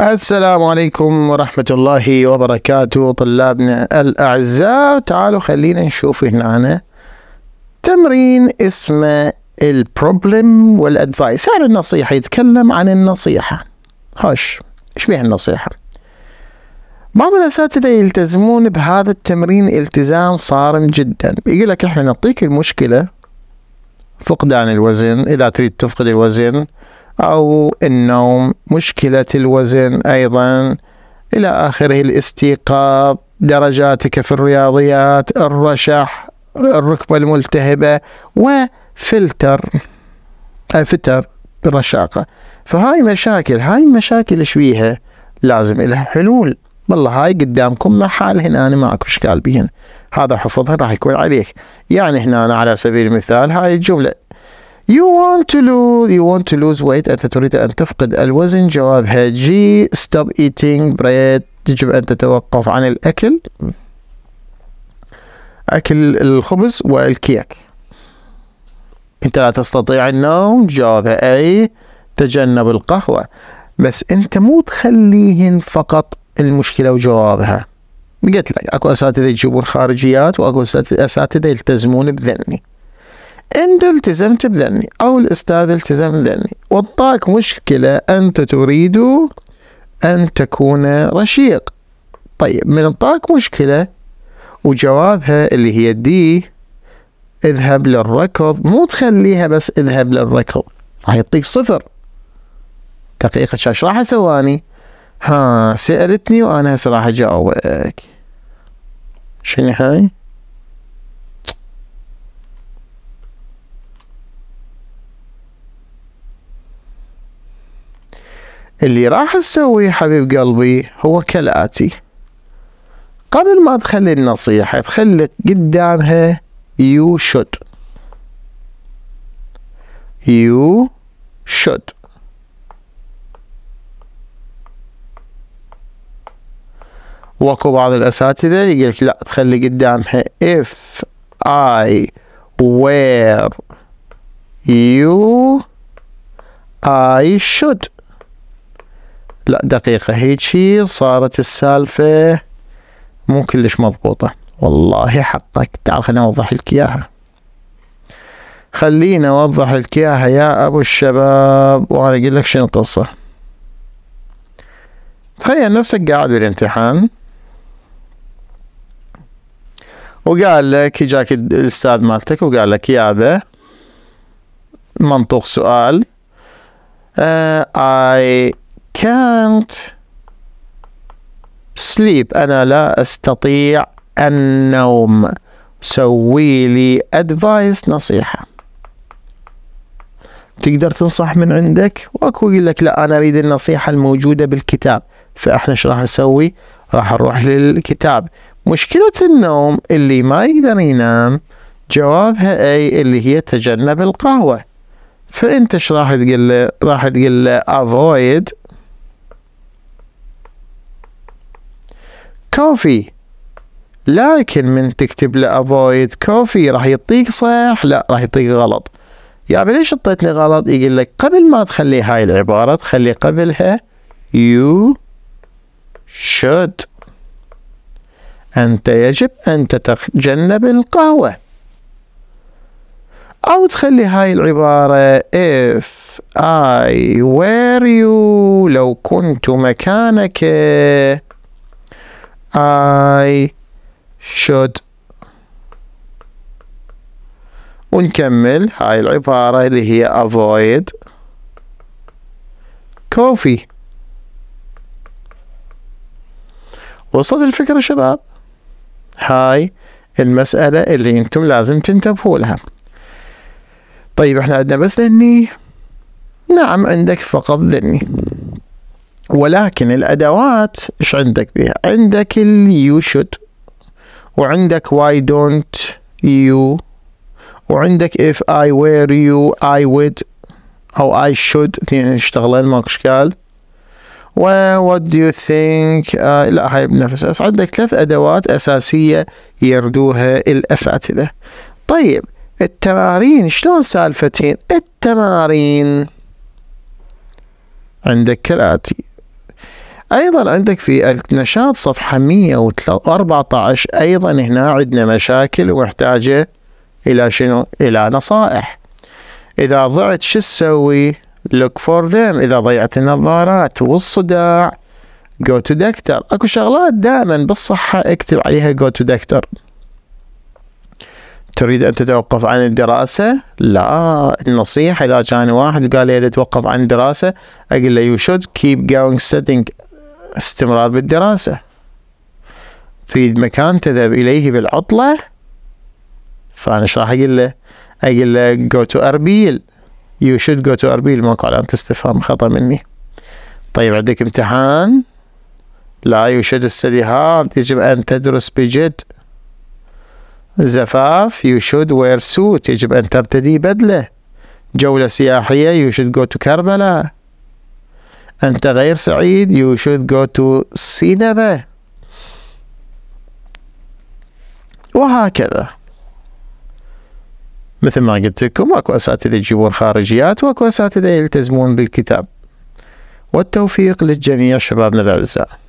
السلام عليكم ورحمة الله وبركاته طلابنا الأعزاء تعالوا خلينا نشوف هنا أنا تمرين اسمه البروبلم والأدفايس عن النصيحة يتكلم عن النصيحة هوش إيش بيها النصيحة بعض الأساتذة يلتزمون بهذا التمرين التزام صارم جدا يقول لك إحنا نعطيك المشكلة فقدان الوزن إذا تريد تفقد الوزن أو النوم مشكلة الوزن أيضا إلى آخره الاستيقاظ درجاتك في الرياضيات الرشح الركبة الملتهبة وفلتر فتر برشاقة فهاي مشاكل هاي المشاكل شبيها لازم لها حلول والله هاي قدامكم هنا انا ما اكو اشكال بهن هذا حفظها راح يكون عليك يعني هنا أنا على سبيل المثال هاي الجملة You want to lose you want to lose weight أنت تريد أن تفقد الوزن جوابها جي stop eating bread يجب أن تتوقف عن الأكل أكل الخبز والكيك أنت لا تستطيع النوم جوابها أي تجنب القهوة بس أنت مو تخليهن فقط المشكلة وجوابها قلت لك أكو أساتذة يجيبون خارجيات وأكو أساتذة يلتزمون بذني أنت التزمت بذني أو الأستاذ التزم بذني وطاك مشكلة أنت تريد أن تكون رشيق طيب من طاك مشكلة وجوابها اللي هي دي اذهب للركض مو تخليها بس اذهب للركض راح يعطيك صفر دقيقة شاش راح سواني ها سألتني وانا هسه راح اجاوبك شنو هاي؟ اللي راح تسويه حبيب قلبي هو كالآتي قبل ما تخلي النصيحة تخلي قدامها you should you should واكو بعض الأساتذة يقول لك لا تخلي قدامها if I were you I should لا دقيقة هيجي صارت السالفة مو كلش مضبوطة والله حقك تعال خليني اوضح لك اياها خليني اوضح لك اياها يا ابو الشباب وانا اقول لك شنو القصة تخيل نفسك قاعد بالامتحان وقال لك جاك الاستاذ مالتك وقال لك أبا منطوق سؤال uh, can't sleep أنا لا أستطيع النوم سوي لي advice نصيحة تقدر تنصح من عندك واكو يقول لك لا انا اريد النصيحه الموجوده بالكتاب فاحنا ايش راح نسوي راح نروح للكتاب مشكله النوم اللي ما يقدر ينام جوابها اي اللي هي تجنب القهوه فانت ايش راح تقول له راح تقول له avoid كوفي لكن من تكتب له افويد كوفي راح يعطيك صح لا راح يعطيك غلط يا يعني ليش اعطيتني غلط يقول لك قبل ما تخلي هاي العبارة تخلي قبلها يو should أنت يجب أن تتجنب القهوة أو تخلي هاي العبارة if I were you لو كنت مكانك I should ونكمل هاي العبارة اللي هي avoid coffee وصلت الفكرة شباب هاي المسألة اللي انتم لازم تنتبهوا لها طيب احنا عندنا بس ذني نعم عندك فقط ذني ولكن الادوات ايش عندك بها عندك اليو شود وعندك واي دونت يو وعندك اف اي وير يو اي ود أو اي should اثنين يشتغلن ماكو إشكال و وات دو يو ثينك لا هاي بنفس بس عندك ثلاث أدوات أساسية يردوها الأساتذة طيب التمارين شلون سالفتين التمارين عندك كالآتي أيضا عندك في النشاط صفحة 114 أيضا هنا عندنا مشاكل ومحتاجة إلى شنو؟ إلى نصائح إذا ضعت شو تسوي؟ look for them إذا ضيعت النظارات والصداع go to doctor اكو شغلات دائما بالصحة اكتب عليها go to doctor تريد أن تتوقف عن الدراسة؟ لا النصيحة إذا كان واحد قال لي أتوقف عن الدراسة أقول له you should keep going studying استمرار بالدراسة تريد مكان تذهب إليه بالعطلة فأنا ايش راح أقول له أقول له go to أربيل you should go to أربيل ماكو علامة استفهام خطأ مني طيب عندك امتحان لا you should study hard يجب أن تدرس بجد زفاف you should wear suit يجب أن ترتدي بدلة جولة سياحية you should go to كربلاء أنت غير سعيد you should go to cinema وهكذا مثل ما قلت لكم اكو اساتذه يجيبون خارجيات واكو اساتذه يلتزمون بالكتاب والتوفيق للجميع شبابنا الاعزاء